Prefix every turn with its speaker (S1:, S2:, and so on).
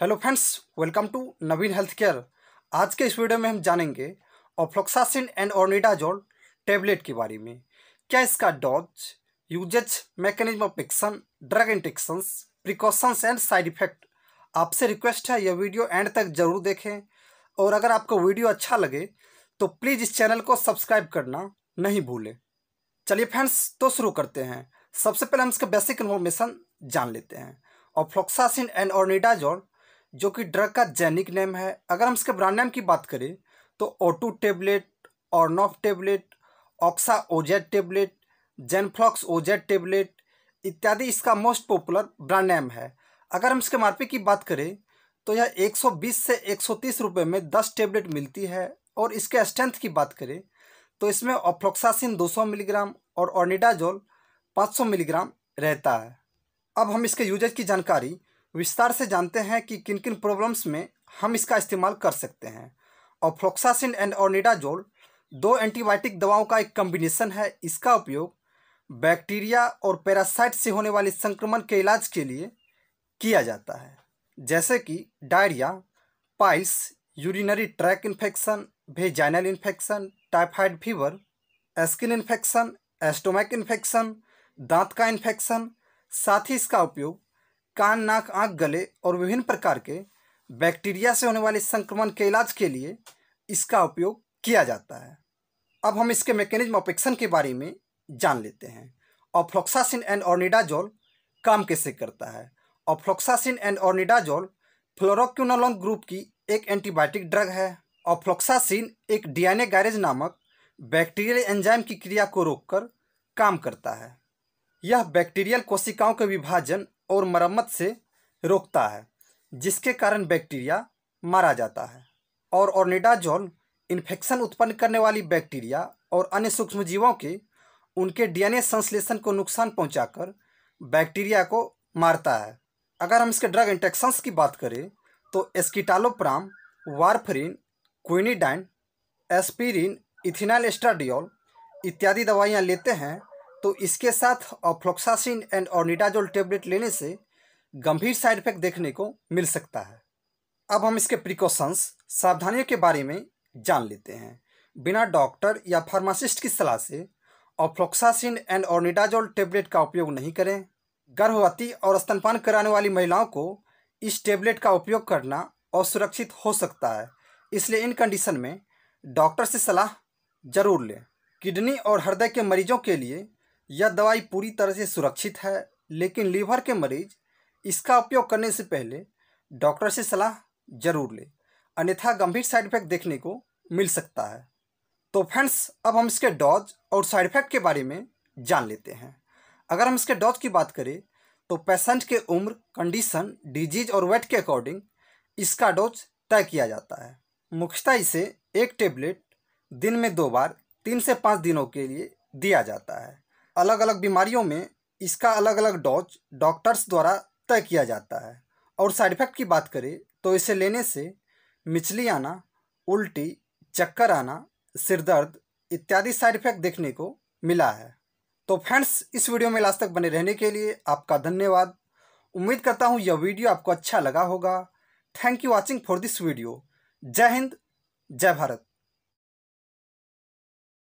S1: hello friends welcome to Naveen health care आज के इस वीडियो में हम जानेंगे ऑफ्लोक्सासिन एंड ऑर्निडाजोल टेबलेट के बारे में क्या इसका dose uses mechanism of action drug interactions precautions and side effect आपसे रिक्वेस्ट है यह वीडियो एंड तक जरूर देखें और अगर आपको वीडियो अच्छा लगे तो प्लीज़ इस चैनल को सब्सक्राइब करना नहीं भूलें चलिए फ्रेंड्स तो शुरू करते हैं सबसे पहले हम इसका बेसिक इन्फॉर्मेशन जान लेते हैं ऑफ्लोक्सासिन एंड ऑर्निडाजोल जो कि ड्रग का जैनिक नेम है अगर हम इसके ब्रांड नेम की बात करें तो O two tablet Ornof tablet Oxa OZ tablet Zenflox OZ tablet इत्यादि इसका मोस्ट पॉपुलर ब्रांड नेम है अगर हम इसके मार्पी की बात करें तो यह 120 से 130 रुपए में 10 टेबलेट मिलती है और इसके स्ट्रेंथ की बात करें तो इसमें ऑफ्लोक्सासिन 200 मिलीग्राम और ऑर्निडाजोल 500 मिलीग्राम रहता है अब हम इसके यूजेज की जानकारी विस्तार से जानते हैं कि किन किन प्रॉब्लम्स में हम इसका इस्तेमाल कर सकते हैं और फ्लोक्सासिन एंड ऑर्निडाजोल दो एंटीबायोटिक दवाओं का एक कम्बिनेशन है इसका उपयोग बैक्टीरिया और पैरासाइट से होने वाले संक्रमण के इलाज के लिए किया जाता है जैसे कि diarrhoea piles urinary tract infection vaginal infection typhoid fever skin infection stomach infection दांत का इन्फेक्शन साथ ही इसका उपयोग कान नाक आँख गले और विभिन्न प्रकार के बैक्टीरिया से होने वाले संक्रमण के इलाज के लिए इसका उपयोग किया जाता है अब हम इसके मैकेनिज्म ऑफ एक्शन के बारे में जान लेते हैं ऑफ्लोक्सासिन एंड ऑर्निडाजोल काम कैसे करता है ofloxacin and ornidazole fluoroquinolone group की एक एंटीबायोटिक ड्रग है ऑफ्लोक्सासिन एक डीएनए गैरेज नामक बैक्टीरियल एंजाइम की क्रिया को रोककर काम करता है यह बैक्टीरियल कोशिकाओं के विभाजन और मरम्मत से रोकता है जिसके कारण बैक्टीरिया मारा जाता है और ऑर्निडाजोल इन्फेक्शन उत्पन्न करने वाली बैक्टीरिया और अन्य सूक्ष्म जीवों के उनके डीएनए संश्लेषण को नुकसान पहुंचाकर बैक्टीरिया को मारता है अगर हम इसके ड्रग इंटेक्शंस की बात करें तो एस्किटालोप्राम वारफरीन क्विनीडाइन एस्पिरिन इथिनाइल एस्ट्राडियोल इत्यादि दवाइयाँ लेते हैं तो इसके साथ फ्लोक्सासिन एंड ऑर्निडाजोल टेबलेट लेने से गंभीर साइड इफेक्ट देखने को मिल सकता है अब हम इसके प्रिकॉशंस सावधानियों के बारे में जान लेते हैं बिना डॉक्टर या फार्मासिस्ट की सलाह से ऑफ्लोक्सासिन एंड ऑर्निडाजोल टेबलेट का उपयोग नहीं करें गर्भवती और स्तनपान कराने वाली महिलाओं को इस टेबलेट का उपयोग करना असुरक्षित हो सकता है इसलिए इन कंडीशन में डॉक्टर से सलाह जरूर लें किडनी और हृदय के मरीजों के लिए यह दवाई पूरी तरह से सुरक्षित है लेकिन लीवर के मरीज इसका उपयोग करने से पहले डॉक्टर से सलाह जरूर लें अन्यथा गंभीर साइड इफेक्ट देखने को मिल सकता है तो फ्रेंड्स अब हम इसके डॉज और साइड इफेक्ट के बारे में जान लेते हैं अगर हम इसके डॉज की बात करें तो पेशेंट के उम्र कंडीशन डिजीज और वेट के अकॉर्डिंग इसका डोज तय किया जाता है मुख्यतः इसे एक टेबलेट दिन में दो बार तीन से पाँच दिनों के लिए दिया जाता है अलग अलग बीमारियों में इसका अलग अलग डोज डॉक्टर्स द्वारा तय किया जाता है और साइड इफेक्ट की बात करें तो इसे लेने से मिचली आना उल्टी चक्कर आना सिरदर्द इत्यादि साइड इफेक्ट देखने को मिला है तो फ्रेंड्स इस वीडियो में लास्ट तक बने रहने के लिए आपका धन्यवाद उम्मीद करता हूँ यह वीडियो आपको अच्छा लगा होगा thank you watching for this video जय हिंद जय भारत